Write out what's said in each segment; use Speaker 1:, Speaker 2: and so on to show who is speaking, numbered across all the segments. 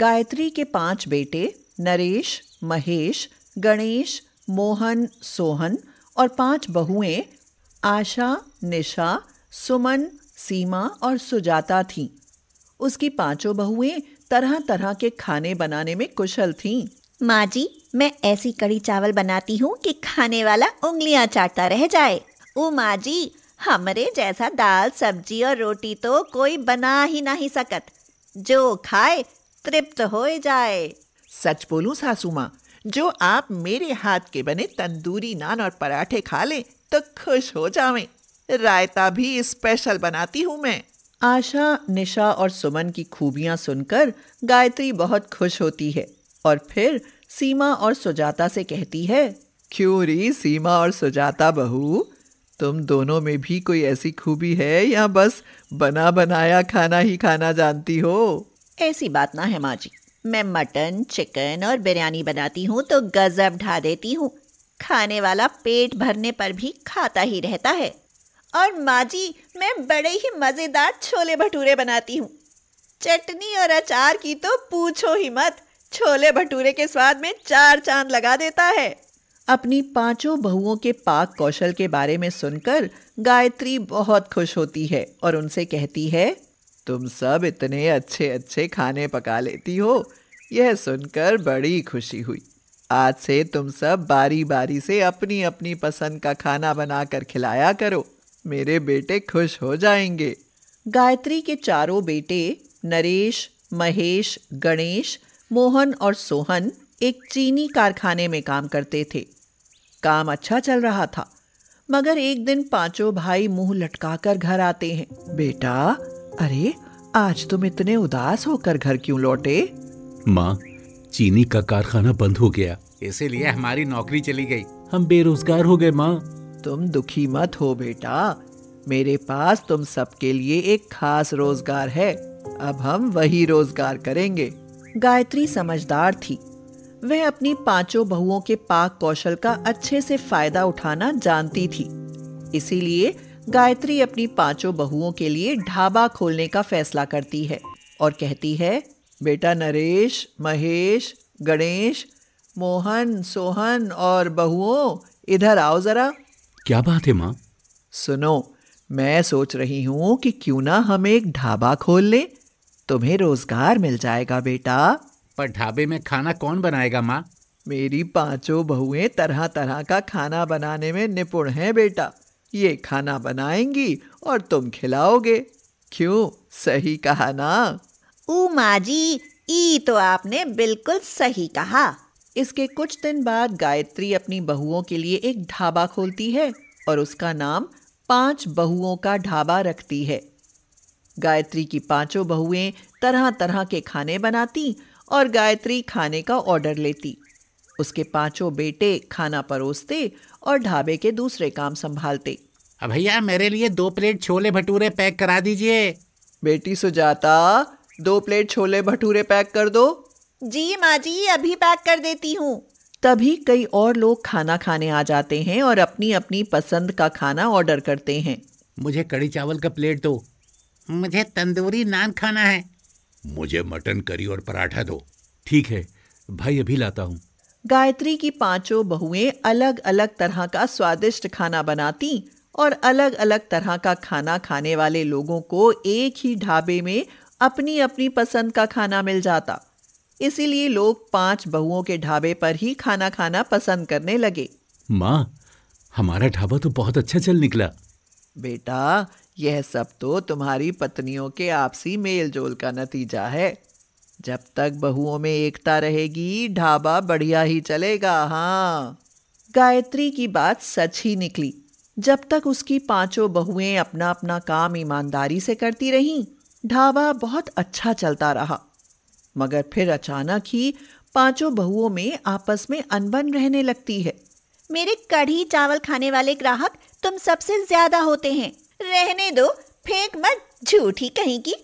Speaker 1: गायत्री के पांच बेटे नरेश महेश गणेश मोहन सोहन और पांच बहुएं आशा निशा सुमन सीमा और सुजाता थीं उसकी पांचों बहुएं तरह तरह के खाने बनाने में कुशल थीं माँ जी मैं ऐसी कड़ी चावल बनाती हूँ कि खाने वाला उंगलियाँ चाटता रह जाए ओ माँ जी हमरे जैसा दाल सब्जी और रोटी तो कोई बना ही नहीं सकत जो खाए तृप्त हो जाए सच बोलूं सासू माँ जो आप मेरे हाथ के बने तंदूरी नान और पराठे खा लें तो खुश हो जावें रायता भी स्पेशल बनाती हूँ मैं आशा निशा और सुमन की खूबियाँ सुनकर गायत्री बहुत खुश होती है और फिर सीमा और सुजाता से कहती है क्यों री सीमा और सुजाता बहू तुम दोनों में भी कोई ऐसी खूबी है या बस बना बनाया खाना ही खाना जानती हो ऐसी बात ना है माँ जी मैं मटन चिकन और बिरयानी बनाती हूँ तो गजब ढा देती हूँ खाने वाला पेट भरने पर भी खाता ही रहता है और माँ जी मैं बड़े ही मज़ेदार छोले भटूरे बनाती हूँ चटनी और अचार की तो पूछो ही मत छोले भटूरे के स्वाद में चार चांद लगा देता है अपनी पांचों बहुओं के पाक कौशल के बारे में सुनकर गायत्री बहुत खुश होती है और उनसे कहती है तुम सब इतने अच्छे अच्छे खाने पका लेती हो यह सुनकर बड़ी खुशी हुई आज से तुम सब बारी बारी से अपनी अपनी पसंद का खाना बनाकर खिलाया करो मेरे बेटे खुश हो जाएंगे गायत्री के चारों बेटे नरेश महेश गणेश मोहन और सोहन एक चीनी कारखाने में काम करते थे काम अच्छा चल रहा था मगर एक दिन पांचों भाई मुंह लटकाकर घर आते हैं बेटा अरे आज तुम इतने उदास होकर घर क्यों लौटे
Speaker 2: माँ चीनी का कारखाना बंद हो गया इसीलिए हमारी नौकरी चली गई
Speaker 1: हम बेरोजगार हो गए माँ तुम दुखी मत हो बेटा मेरे पास तुम सबके लिए एक खास रोजगार है अब हम वही रोजगार करेंगे गायत्री समझदार थी वह अपनी पांचों बहुओं के पाक कौशल का अच्छे से फायदा उठाना जानती थी इसीलिए गायत्री अपनी पांचों बहुओं के लिए ढाबा खोलने का फैसला करती है और कहती है बेटा नरेश महेश गणेश मोहन सोहन और बहुओं इधर आओ जरा क्या बात है माँ सुनो मैं सोच रही हूँ कि क्यों ना हम एक ढाबा खोल लें तुम्हें रोजगार मिल जाएगा बेटा पर ढाबे में खाना कौन बनाएगा माँ मेरी पांचों बहुएं तरह तरह का खाना बनाने में निपुण हैं बेटा ये खाना बनाएंगी और तुम खिलाओगे क्यों सही कहा ना ओ माँ जी ई तो आपने बिल्कुल सही कहा इसके कुछ दिन बाद गायत्री अपनी बहुओं के लिए एक ढाबा खोलती है और उसका नाम पांच बहुओं का ढाबा रखती है गायत्री की पांचों बहुएं तरह तरह के खाने बनाती और गायत्री खाने का ऑर्डर लेती उसके पांचों बेटे खाना परोसते और ढाबे के दूसरे काम संभालते भैया मेरे लिए दो प्लेट छोले भटूरे पैक करा दीजिए बेटी सुजाता दो प्लेट छोले भटूरे पैक कर दो जी माँ जी अभी पैक कर देती हूँ तभी कई और लोग खाना खाने आ जाते हैं और अपनी अपनी पसंद का खाना ऑर्डर करते हैं मुझे कड़ी चावल का प्लेट दो मुझे तंदूरी नान खाना है
Speaker 2: मुझे मटन करी और पराठा दो ठीक है भाई अभी लाता हूँ
Speaker 1: गायत्री की पांचों बहुएं अलग अलग तरह का स्वादिष्ट खाना बनाती और अलग अलग तरह का खाना खाने वाले लोगों को एक ही ढाबे में अपनी अपनी पसंद का खाना मिल जाता इसीलिए लोग पांच बहुओं के ढाबे पर ही खाना खाना पसंद करने लगे
Speaker 2: माँ हमारा ढाबा तो बहुत अच्छा चल निकला
Speaker 1: बेटा यह सब तो तुम्हारी पत्नियों के आपसी मेलजोल का नतीजा है जब तक बहुओं में एकता रहेगी ढाबा बढ़िया ही चलेगा हाँ गायत्री की बात सच ही निकली जब तक उसकी पांचों बहुएं अपना अपना काम ईमानदारी से करती रहीं ढाबा बहुत अच्छा चलता रहा मगर फिर अचानक ही पांचों बहुओं में आपस में अनबन रहने लगती है मेरे कढ़ी चावल खाने वाले ग्राहक तुम सबसे ज्यादा होते हैं रहने दो फेंक मत झूठी कहीं की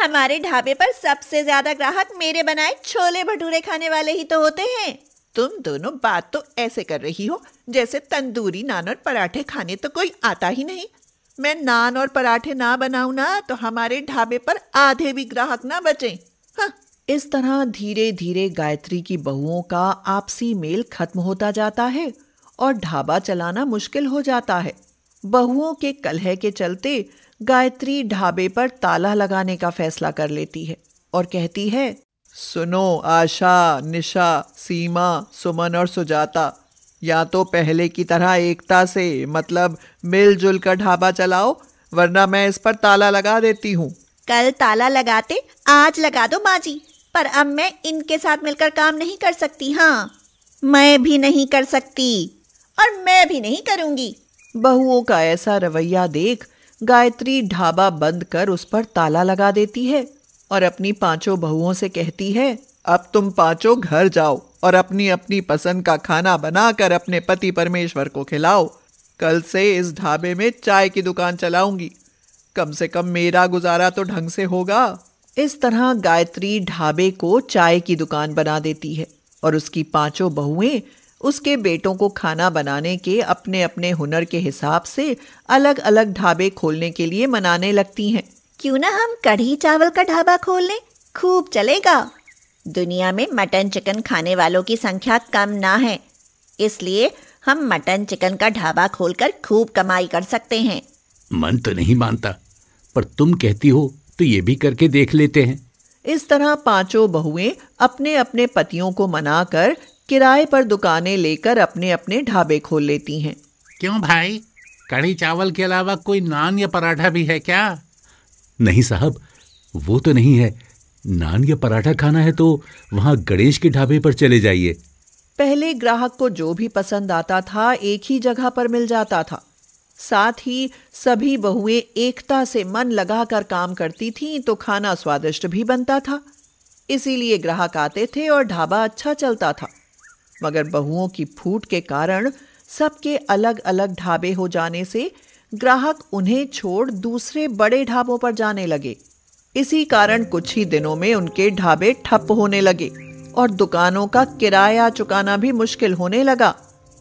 Speaker 1: हमारे ढाबे पर सबसे ज्यादा ग्राहक मेरे बनाए छोले भटूरे खाने वाले ही तो होते हैं तुम दोनों बात तो ऐसे कर रही हो जैसे तंदूरी नान और पराठे खाने तो कोई आता ही नहीं मैं नान और पराठे ना बनाऊ ना तो हमारे ढाबे पर आधे भी ग्राहक ना बचे हाँ इस तरह धीरे धीरे गायत्री की बहुओं का आपसी मेल खत्म होता जाता है और ढाबा चलाना मुश्किल हो जाता है बहुओं के कलह के चलते गायत्री ढाबे पर ताला लगाने का फैसला कर लेती है और कहती है सुनो आशा निशा सीमा सुमन और सुजाता या तो पहले की तरह एकता से मतलब मिलजुल कर ढाबा चलाओ वरना मैं इस पर ताला लगा देती हूँ कल ताला लगाते आज लगा दो माजी पर अब मैं इनके साथ मिलकर काम नहीं कर सकती हाँ मैं भी नहीं कर सकती और मैं भी नहीं करूँगी बहुओं का ऐसा रवैया देख गायत्री ढाबा बंद कर उस पर ताला लगा देती है और अपनी पांचों बहुओं से कहती है अब तुम पांचों घर जाओ और अपनी अपनी पसंद का खाना बनाकर अपने पति परमेश्वर को खिलाओ कल से इस ढाबे में चाय की दुकान चलाऊंगी कम से कम मेरा गुजारा तो ढंग से होगा इस तरह गायत्री ढाबे को चाय की दुकान बना देती है और उसकी पांचों बहुएं उसके बेटों को खाना बनाने के अपने अपने हुनर के हिसाब से अलग अलग ढाबे खोलने के लिए मनाने लगती हैं क्यों ना हम कढ़ी चावल का ढाबा खोल लें खूब चलेगा दुनिया में मटन चिकन खाने वालों की संख्या कम ना है इसलिए हम मटन चिकन का ढाबा खोलकर खूब कमाई कर सकते हैं
Speaker 2: मन तो नहीं मानता पर तुम कहती हो तो ये भी करके देख लेते हैं
Speaker 1: इस तरह पांचों बहुएं अपने अपने पतियों को मनाकर किराए पर दुकानें लेकर अपने अपने ढाबे खोल लेती हैं
Speaker 2: क्यों भाई कड़ी चावल के अलावा कोई नान या पराठा भी है क्या नहीं साहब वो तो नहीं है नान या पराठा खाना है तो वहाँ गणेश के ढाबे पर चले जाइए
Speaker 1: पहले ग्राहक को जो भी पसंद आता था एक ही जगह पर मिल जाता था साथ ही सभी बहुएं एकता से मन लगाकर काम करती थीं तो खाना स्वादिष्ट भी बनता था इसीलिए ग्राहक आते थे और ढाबा अच्छा चलता था मगर बहुओं की फूट के कारण सबके अलग अलग ढाबे हो जाने से ग्राहक उन्हें छोड़ दूसरे बड़े ढाबों पर जाने लगे इसी कारण कुछ ही दिनों में उनके ढाबे ठप होने लगे और दुकानों का किराया चुकाना भी मुश्किल होने लगा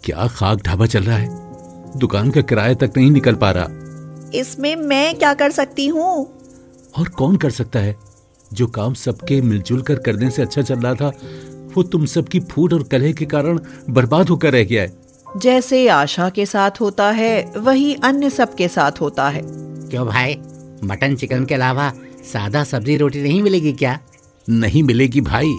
Speaker 1: क्या
Speaker 2: खाक ढाबा चल रहा है दुकान का किराया तक नहीं निकल पा रहा
Speaker 1: इसमें मैं क्या कर सकती हूँ
Speaker 2: और कौन कर सकता है जो काम सबके मिलजुल कर करने से अच्छा चल रहा था वो तुम सबकी फूट और कलह के कारण बर्बाद होकर रह गया है
Speaker 1: जैसे आशा के साथ होता है वही अन्य सब के साथ होता है क्यों भाई मटन चिकन के अलावा सादा सब्जी रोटी नहीं मिलेगी क्या
Speaker 2: नहीं मिलेगी भाई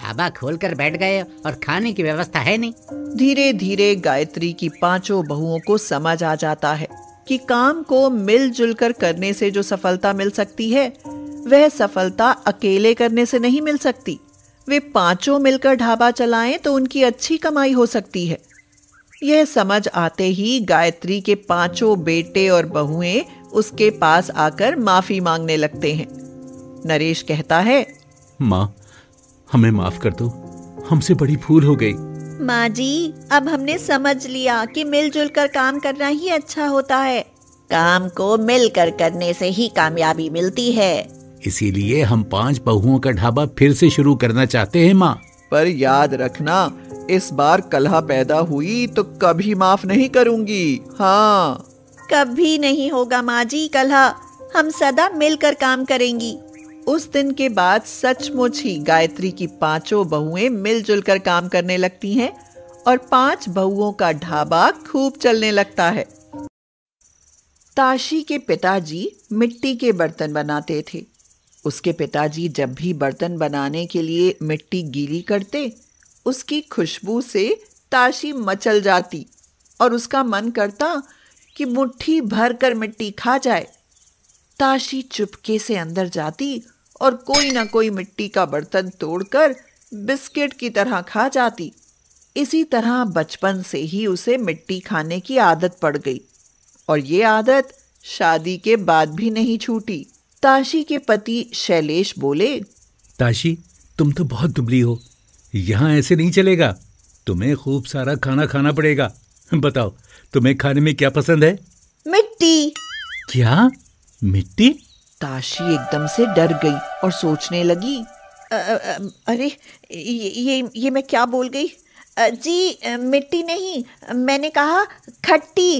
Speaker 1: ढाबा खोल कर बैठ गए और खाने की व्यवस्था है नहीं धीरे धीरे गायत्री की पांचों बहुओं को समझ आ जाता है कि काम को मिलजुल कर करने से जो सफलता मिल सकती है वह सफलता अकेले करने से नहीं मिल सकती वे पांचों मिलकर ढाबा चलाएं तो उनकी अच्छी कमाई हो सकती है यह समझ आते ही गायत्री के पांचों बेटे और बहुएं उसके पास आकर माफी मांगने लगते हैं नरेश कहता है
Speaker 2: माँ हमें माफ कर दो हमसे बड़ी भूल हो गई
Speaker 1: माँ जी अब हमने समझ लिया कि मिलजुल कर काम करना ही अच्छा होता है काम को मिलकर करने से ही कामयाबी मिलती है
Speaker 2: इसीलिए हम पांच बहुओं का ढाबा फिर
Speaker 1: से शुरू करना चाहते हैं माँ पर याद रखना इस बार कलह पैदा हुई तो कभी माफ नहीं करूंगी हाँ कभी नहीं होगा माँ जी कलह हम सदा मिलकर काम करेंगी उस दिन के बाद सचमुच ही गायत्री की पांचों बहुएं मिलजुल कर काम करने लगती हैं और पांच बहुओं का ढाबा खूब चलने लगता है ताशी के पिताजी मिट्टी के बर्तन बनाते थे उसके पिताजी जब भी बर्तन बनाने के लिए मिट्टी गीली करते उसकी खुशबू से ताशी मचल जाती और उसका मन करता कि मुट्ठी भर कर मिट्टी खा जाए ताशी चुपके से अंदर जाती और कोई ना कोई मिट्टी का बर्तन तोड़कर बिस्किट की तरह खा जाती इसी तरह बचपन से ही उसे मिट्टी खाने की आदत पड़ गई और ये आदत शादी के बाद भी नहीं छूटी ताशी के पति शैलेश बोले
Speaker 2: ताशी तुम तो बहुत दुबली हो यहाँ ऐसे नहीं चलेगा तुम्हें खूब सारा खाना खाना पड़ेगा बताओ तुम्हें खाने में क्या पसंद है मिट्टी क्या
Speaker 1: मिट्टी ताशी एकदम से डर गई और सोचने लगी आ, अरे ये ये ये मैं क्या बोल गई जी मिट्टी नहीं मैंने कहा खट्टी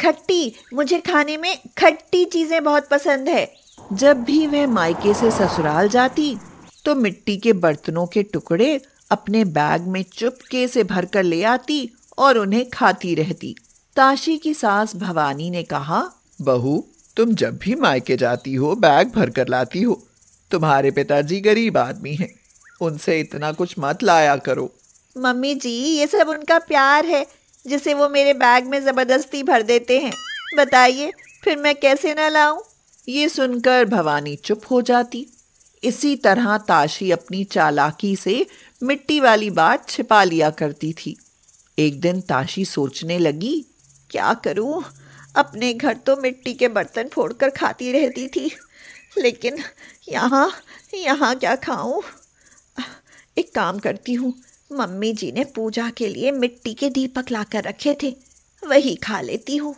Speaker 1: खट्टी मुझे खाने में खट्टी चीज़ें बहुत पसंद है जब भी वह मायके से ससुराल जाती तो मिट्टी के बर्तनों के टुकड़े अपने बैग में चुपके से भरकर ले आती और उन्हें खाती रहती ताशी की सास भवानी ने कहा बहू तुम जब भी मायके जाती हो बैग भर कर लाती हो तुम्हारे पिताजी गरीब आदमी हैं उनसे इतना कुछ मत लाया करो मम्मी जी ये सब उनका प्यार है जिसे वो मेरे बैग में ज़बरदस्ती भर देते हैं बताइए फिर मैं कैसे ना लाऊं ये सुनकर भवानी चुप हो जाती इसी तरह ताशी अपनी चालाकी से मिट्टी वाली बात छिपा लिया करती थी एक दिन ताशी सोचने लगी क्या करूं अपने घर तो मिट्टी के बर्तन फोड़कर खाती रहती थी लेकिन यहाँ यहाँ क्या खाऊं एक काम करती हूँ मम्मी जी ने पूजा के लिए मिट्टी के दीपक लाकर रखे थे वही खा लेती हूँ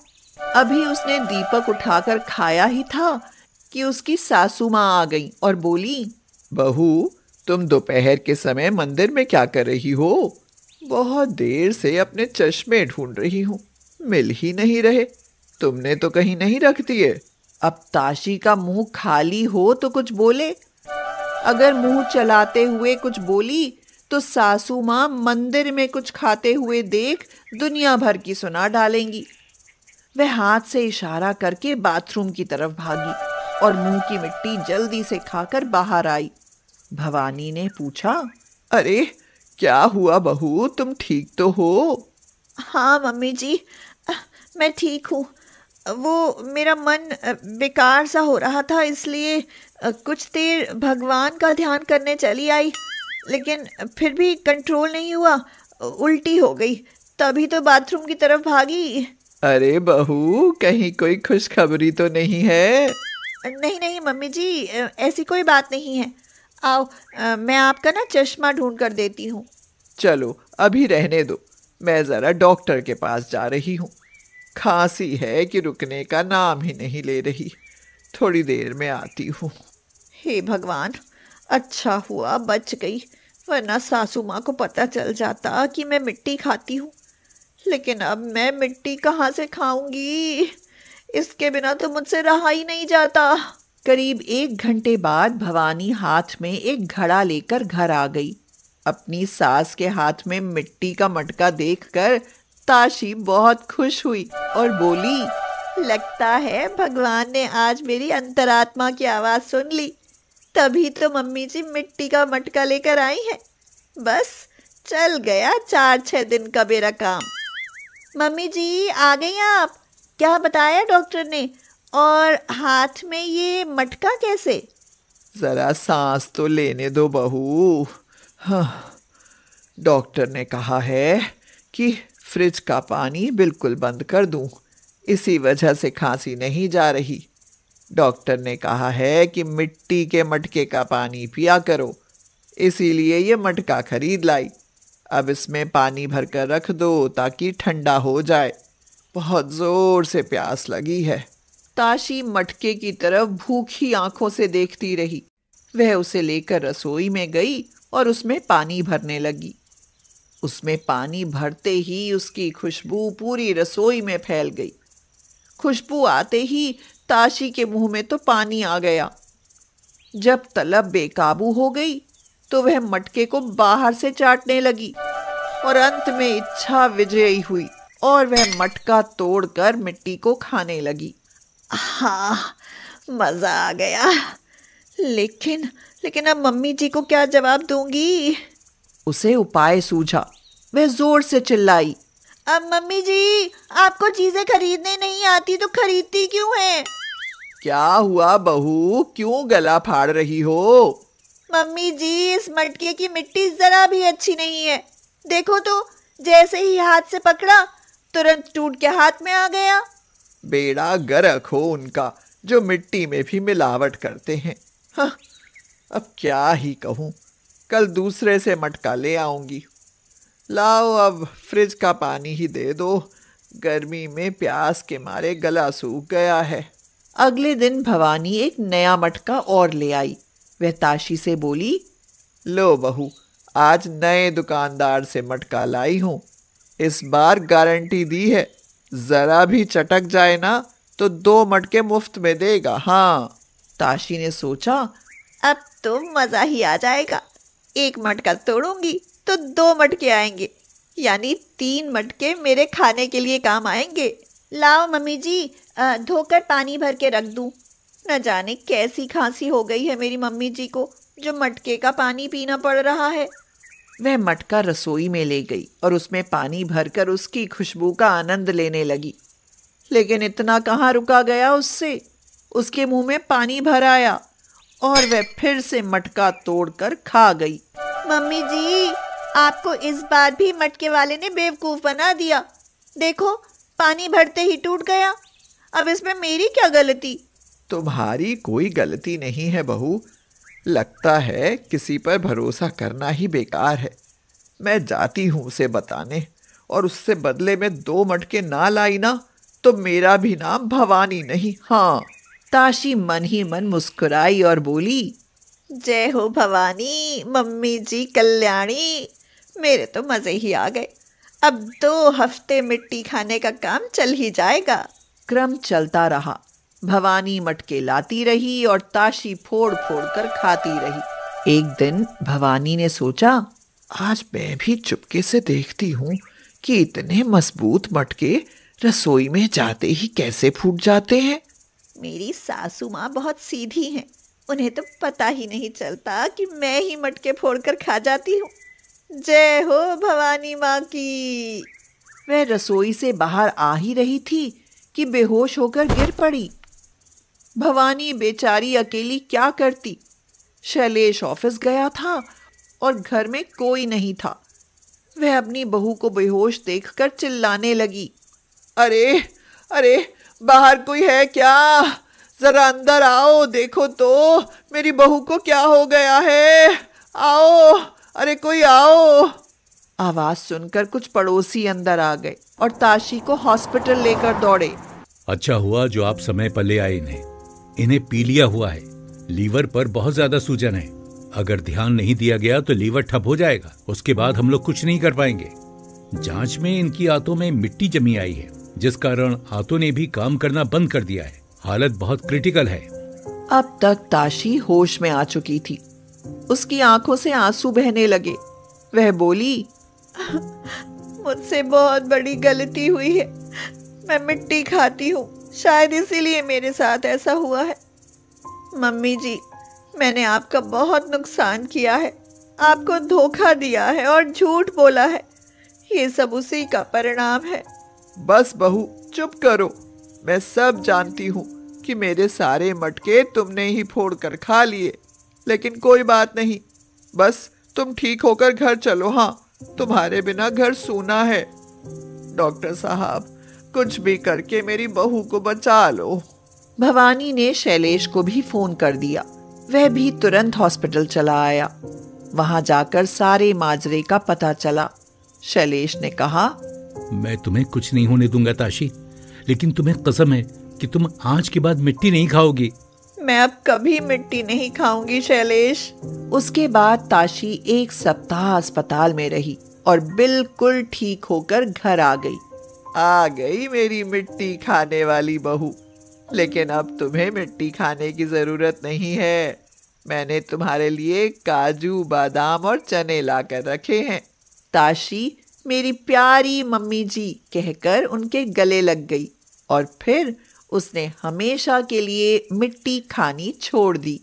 Speaker 1: अभी उसने दीपक उठाकर खाया ही था कि उसकी सासू माँ आ गई और बोली बहू तुम दोपहर के समय मंदिर में क्या कर रही हो बहुत देर से अपने चश्मे ढूंढ रही हूँ मिल ही नहीं रहे तुमने तो कहीं नहीं रख दिए अब ताशी का मुंह खाली हो तो कुछ बोले अगर मुंह चलाते हुए कुछ बोली तो सासू माँ मंदिर में कुछ खाते हुए देख दुनिया भर की सुना डालेंगी वह हाथ से इशारा करके बाथरूम की तरफ भागी और मुंह की मिट्टी जल्दी से खाकर बाहर आई भवानी ने पूछा अरे क्या हुआ बहू तुम ठीक तो हो हाँ मम्मी जी मैं ठीक हूँ वो मेरा मन बेकार सा हो रहा था इसलिए कुछ देर भगवान का ध्यान करने चली आई लेकिन फिर भी कंट्रोल नहीं हुआ उल्टी हो गई तभी तो बाथरूम की तरफ भागी अरे बहू कहीं कोई खुशखबरी तो नहीं है नहीं नहीं मम्मी जी ऐसी कोई बात नहीं है आओ मैं आपका ना चश्मा ढूंढ कर देती हूँ चलो अभी रहने दो मैं ज़रा डॉक्टर के पास जा रही हूँ खांसी है कि रुकने का नाम ही नहीं ले रही थोड़ी देर में आती हूँ हे भगवान अच्छा हुआ बच गई वरना सासू माँ को पता चल जाता कि मैं मिट्टी खाती हूँ लेकिन अब मैं मिट्टी कहाँ से खाऊंगी इसके बिना तो मुझसे रहा ही नहीं जाता करीब एक घंटे बाद भवानी हाथ में एक घड़ा लेकर घर आ गई अपनी सास के हाथ में मिट्टी का मटका देखकर ताशी बहुत खुश हुई और बोली लगता है भगवान ने आज मेरी अंतरात्मा की आवाज़ सुन ली तभी तो मम्मी जी मिट्टी का मटका लेकर आई हैं बस चल गया चार छह दिन का मेरा काम मम्मी जी आ गई आप क्या बताया डॉक्टर ने और हाथ में ये मटका कैसे ज़रा सांस तो लेने दो बहू हाँ डॉक्टर ने कहा है कि फ्रिज का पानी बिल्कुल बंद कर दूं इसी वजह से खांसी नहीं जा रही डॉक्टर ने कहा है कि मिट्टी के मटके का पानी पिया करो इसीलिए ये मटका खरीद लाई अब इसमें पानी भर कर रख दो ताकि ठंडा हो जाए बहुत ज़ोर से प्यास लगी है ताशी मटके की तरफ भूखी आंखों से देखती रही वह उसे लेकर रसोई में गई और उसमें पानी भरने लगी उसमें पानी भरते ही उसकी खुशबू पूरी रसोई में फैल गई खुशबू आते ही ताशी के मुंह में तो पानी आ गया जब तलब बेकाबू हो गई तो वह मटके को बाहर से चाटने लगी और अंत में इच्छा विजयी हुई और वह मटका तोड़कर मिट्टी को खाने लगी हाँ मजा आ गया लेकिन लेकिन अब मम्मी जी को क्या जवाब दूंगी उसे उपाय सूझा वह जोर से चिल्लाई अब मम्मी जी आपको चीजें खरीदने नहीं आती तो खरीदती क्यों है क्या हुआ बहू क्यों गला फाड़ रही हो मम्मी जी इस मटके की मिट्टी जरा भी अच्छी नहीं है देखो तो जैसे ही हाथ से पकड़ा तुरंत टूट के हाथ में आ गया बेड़ा गरक हो उनका जो मिट्टी में भी मिलावट करते हैं हाँ अब क्या ही कहूँ कल दूसरे से मटका ले आऊंगी लाओ अब फ्रिज का पानी ही दे दो गर्मी में प्यास के मारे गला सूख गया है अगले दिन भवानी एक नया मटका और ले आई वह ताशी से बोली लो बहू आज नए दुकानदार से मटका लाई हूँ इस बार गारंटी दी है ज़रा भी चटक जाए ना तो दो मटके मुफ्त में देगा हाँ ताशी ने सोचा अब तो मज़ा ही आ जाएगा एक मटका तोड़ूंगी तो दो मटके आएंगे यानी तीन मटके मेरे खाने के लिए काम आएंगे लाओ मम्मी जी धोकर पानी भर के रख दूँ न जाने कैसी खांसी हो गई है मेरी मम्मी जी को जो मटके का पानी पीना पड़ रहा है वह मटका रसोई में ले गई और उसमें पानी भरकर उसकी खुशबू का आनंद लेने लगी लेकिन इतना कहाँ रुका गया उससे उसके मुंह में पानी भर आया और वह फिर से मटका तोड़कर खा गई मम्मी जी आपको इस बार भी मटके वाले ने बेवकूफ बना दिया देखो पानी भरते ही टूट गया अब इसमें मेरी क्या गलती तुम्हारी कोई गलती नहीं है बहू लगता है किसी पर भरोसा करना ही बेकार है मैं जाती हूँ उसे बताने और उससे बदले में दो मटके ना लाई ना तो मेरा भी नाम भवानी नहीं हाँ ताशी मन ही मन मुस्कुराई और बोली जय हो भवानी मम्मी जी कल्याणी मेरे तो मज़े ही आ गए अब दो हफ्ते मिट्टी खाने का काम चल ही जाएगा क्रम चलता रहा भवानी मटके लाती रही और ताशी फोड़ फोड़ कर खाती रही एक दिन भवानी ने सोचा आज मैं भी चुपके से देखती हूँ कि इतने मजबूत मटके रसोई में जाते ही कैसे फूट जाते हैं मेरी सासू माँ बहुत सीधी हैं उन्हें तो पता ही नहीं चलता कि मैं ही मटके फोड़कर खा जाती हूँ जय हो भवानी माँ की वह रसोई से बाहर आ ही रही थी कि बेहोश होकर गिर पड़ी भवानी बेचारी अकेली क्या करती शैलेश ऑफिस गया था और घर में कोई नहीं था वह अपनी बहू को बेहोश देखकर चिल्लाने लगी अरे अरे बाहर कोई है क्या जरा अंदर आओ देखो तो मेरी बहू को क्या हो गया है आओ अरे कोई आओ आवाज सुनकर कुछ पड़ोसी अंदर आ गए और ताशी को हॉस्पिटल लेकर दौड़े
Speaker 2: अच्छा हुआ जो आप समय पर ले आए इन्हें इन्हें पी लिया हुआ है लीवर पर बहुत ज्यादा सूजन है अगर ध्यान नहीं दिया गया तो लीवर ठप हो जाएगा उसके बाद हम लोग कुछ नहीं कर पाएंगे जांच में इनकी आंतों में मिट्टी जमी आई है जिस कारण आंतों ने भी काम करना बंद कर दिया है हालत बहुत क्रिटिकल है
Speaker 1: अब तक ताशी होश में आ चुकी थी उसकी आंखों से आंसू बहने लगे वह बोली मुझसे बहुत बड़ी गलती हुई है मैं मिट्टी खाती हूँ शायद इसीलिए मेरे साथ ऐसा हुआ है मम्मी जी मैंने आपका बहुत नुकसान किया है आपको धोखा दिया है और झूठ बोला है ये सब उसी का परिणाम है बस बहू चुप करो मैं सब जानती हूँ कि मेरे सारे मटके तुमने ही फोड़ कर खा लिए लेकिन कोई बात नहीं बस तुम ठीक होकर घर चलो हाँ तुम्हारे बिना घर सोना है डॉक्टर साहब कुछ भी करके मेरी बहू को बचा लो भवानी ने शैलेश को भी फोन कर दिया वह भी तुरंत हॉस्पिटल चला आया वहां जाकर सारे माजरे का पता चला शैलेश ने कहा
Speaker 2: मैं तुम्हें कुछ नहीं होने दूंगा ताशी लेकिन तुम्हें कसम है कि तुम आज के बाद मिट्टी नहीं खाओगी
Speaker 1: मैं अब कभी मिट्टी नहीं खाऊंगी शैलेश उसके बाद ताशी एक सप्ताह अस्पताल में रही और बिल्कुल ठीक होकर घर आ गई आ गई मेरी मिट्टी खाने वाली बहू लेकिन अब तुम्हें मिट्टी खाने की ज़रूरत नहीं है मैंने तुम्हारे लिए काजू बादाम और चने लाकर रखे हैं ताशी मेरी प्यारी मम्मी जी कहकर उनके गले लग गई और फिर उसने हमेशा के लिए मिट्टी खानी छोड़ दी